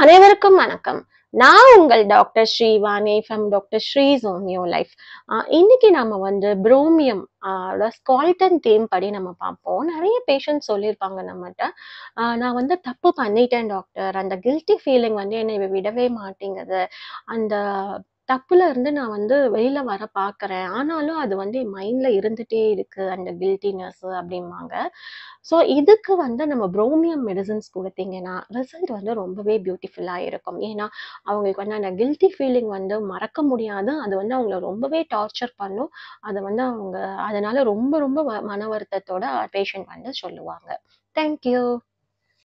அனைவருக்கும் வணக்கம் நான் உங்கள் டாக்டர் ஸ்ரீ ஸ்ரீவானே ஃப்ரம் டாக்டர் ஸ்ரீ ஜோமியோ லைஃப் இன்னைக்கு நம்ம வந்து புரோமியம் ஸ்கால்டன் தேம் படி நம்ம பார்ப்போம் நிறைய பேஷண்ட் சொல்லியிருப்பாங்க நம்மகிட்ட நான் வந்து தப்பு பண்ணிட்டேன் டாக்டர் அந்த கில்ட்டி ஃபீலிங் வந்து என்னை விடவே மாட்டேங்குது அந்த தப்புல இருந்து நான் வந்து வெளியில வர பார்க்குறேன். ஆனாலும் அது வந்து என் மைண்ட்ல இருந்துட்டே இருக்கு. அந்த கில்டினஸ் அப்படிம்பாங்க. ஸோ, இதுக்கு வந்து நம்ம ப்ரோமியம் மெடிசன்ஸ் கொடுத்தீங்கன்னா ரிசல்ட் வந்து ரொம்பவே பியூட்டிஃபுல்லா இருக்கும். ஏன்னா, அவங்களுக்கு வந்து அந்த கில்ட்டி ஃபீலிங் வந்து மறக்க முடியாது. அது வந்து அவங்கள ரொம்பவே டார்ச்சர் பண்ணும். அது வந்து அவங்க அதனால ரொம்ப ரொம்ப மன வருத்தத்தோட பேஷண்ட் வந்து சொல்லுவாங்க. தேங்க்யூ